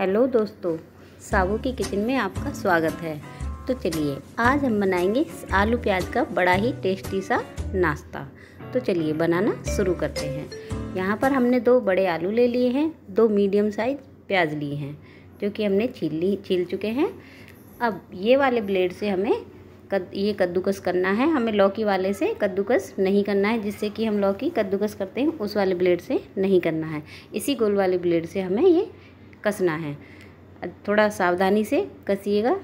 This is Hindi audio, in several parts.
हेलो दोस्तों सावो की किचन में आपका स्वागत है तो चलिए आज हम बनाएंगे आलू प्याज का बड़ा ही टेस्टी सा नाश्ता तो चलिए बनाना शुरू करते हैं यहाँ पर हमने दो बड़े आलू ले लिए हैं दो मीडियम साइज प्याज लिए हैं जो कि हमने छील ली छील चुके हैं अब ये वाले ब्लेड से हमें कद ये कद्दूकस करना है हमें लौकी वाले से कद्दूकस नहीं करना है जिससे कि हम लौकी कद्दूकस करते हैं उस वाले ब्लेड से नहीं करना है इसी गोल वाले ब्लेड से हमें ये कसना है थोड़ा सावधानी से कसिएगा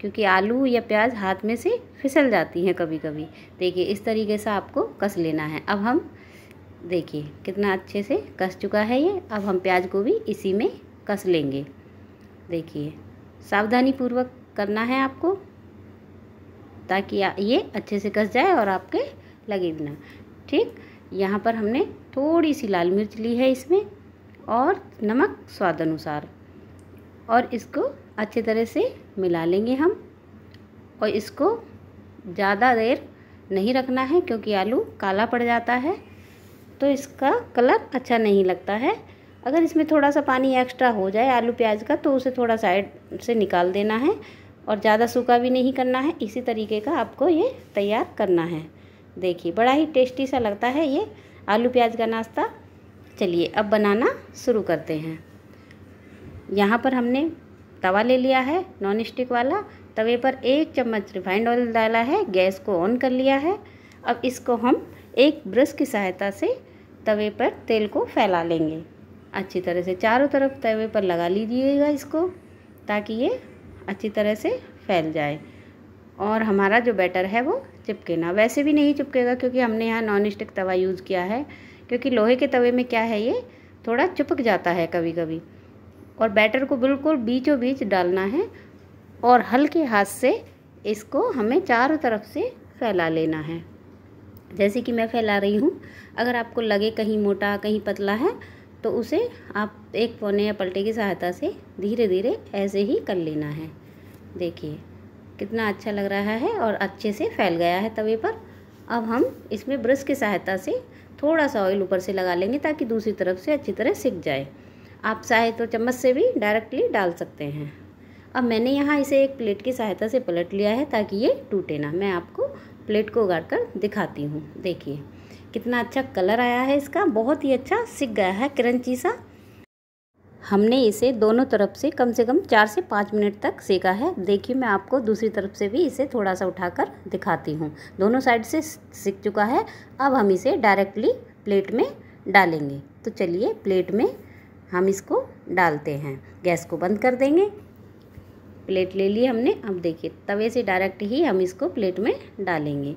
क्योंकि आलू या प्याज हाथ में से फिसल जाती हैं कभी कभी देखिए इस तरीके से आपको कस लेना है अब हम देखिए कितना अच्छे से कस चुका है ये अब हम प्याज को भी इसी में कस लेंगे देखिए सावधानी पूर्वक करना है आपको ताकि ये अच्छे से कस जाए और आपके लगे ना ठीक यहाँ पर हमने थोड़ी सी लाल मिर्च ली है इसमें और नमक स्वाद अनुसार और इसको अच्छी तरह से मिला लेंगे हम और इसको ज़्यादा देर नहीं रखना है क्योंकि आलू काला पड़ जाता है तो इसका कलर अच्छा नहीं लगता है अगर इसमें थोड़ा सा पानी एक्स्ट्रा हो जाए आलू प्याज का तो उसे थोड़ा साइड से निकाल देना है और ज़्यादा सूखा भी नहीं करना है इसी तरीके का आपको ये तैयार करना है देखिए बड़ा ही टेस्टी सा लगता है ये आलू प्याज का नाश्ता चलिए अब बनाना शुरू करते हैं यहाँ पर हमने तवा ले लिया है नॉन स्टिक वाला तवे पर एक चम्मच रिफाइंड ऑयल डाला है गैस को ऑन कर लिया है अब इसको हम एक ब्रश की सहायता से तवे पर तेल को फैला लेंगे अच्छी तरह से चारों तरफ तवे पर लगा लीजिएगा इसको ताकि ये अच्छी तरह से फैल जाए और हमारा जो बैटर है वो चिपके ना वैसे भी नहीं चिपकेगा क्योंकि हमने यहाँ नॉन स्टिक तवा यूज़ किया है क्योंकि लोहे के तवे में क्या है ये थोड़ा चिपक जाता है कभी कभी और बैटर को बिल्कुल बीचों बीच डालना है और हल्के हाथ से इसको हमें चारों तरफ से फैला लेना है जैसे कि मैं फैला रही हूँ अगर आपको लगे कहीं मोटा कहीं पतला है तो उसे आप एक पौने या पलटे की सहायता से धीरे धीरे ऐसे ही कर लेना है देखिए कितना अच्छा लग रहा है और अच्छे से फैल गया है तवे पर अब हम इसमें ब्रश की सहायता से थोड़ा सा ऑयल ऊपर से लगा लेंगे ताकि दूसरी तरफ से अच्छी तरह सिक जाए आप चाहे तो चम्मच से भी डायरेक्टली डाल सकते हैं अब मैंने यहाँ इसे एक प्लेट की सहायता से पलट लिया है ताकि ये टूटे ना मैं आपको प्लेट को उगाड़ कर दिखाती हूँ देखिए कितना अच्छा कलर आया है इसका बहुत ही अच्छा सिक गया है क्रंची सा हमने इसे दोनों तरफ से कम से कम चार से पाँच मिनट तक सेका है देखिए मैं आपको दूसरी तरफ से भी इसे थोड़ा सा उठाकर दिखाती हूँ दोनों साइड से सीख चुका है अब हम इसे डायरेक्टली प्लेट में डालेंगे तो चलिए प्लेट में हम इसको डालते हैं गैस को बंद कर देंगे प्लेट ले ली हमने अब देखिए तवे से डायरेक्ट ही हम इसको प्लेट में डालेंगे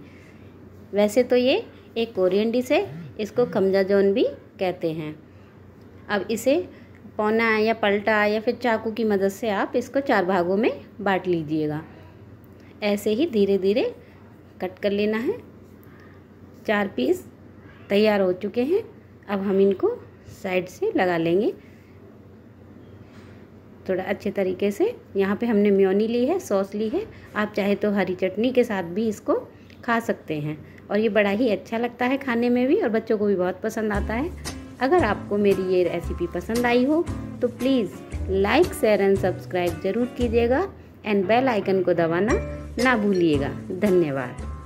वैसे तो ये एक कोरियन डिश है इसको खमजा जौन भी कहते हैं अब इसे पौना या पलटा या फिर चाकू की मदद से आप इसको चार भागों में बांट लीजिएगा ऐसे ही धीरे धीरे कट कर लेना है चार पीस तैयार हो चुके हैं अब हम इनको साइड से लगा लेंगे थोड़ा अच्छे तरीके से यहाँ पे हमने म्योनी ली है सॉस ली है आप चाहे तो हरी चटनी के साथ भी इसको खा सकते हैं और ये बड़ा ही अच्छा लगता है खाने में भी और बच्चों को भी बहुत पसंद आता है अगर आपको मेरी ये रेसिपी पसंद आई हो तो please like share and subscribe ज़रूर कीजिएगा एंड बेल आइकन को दबाना ना भूलिएगा धन्यवाद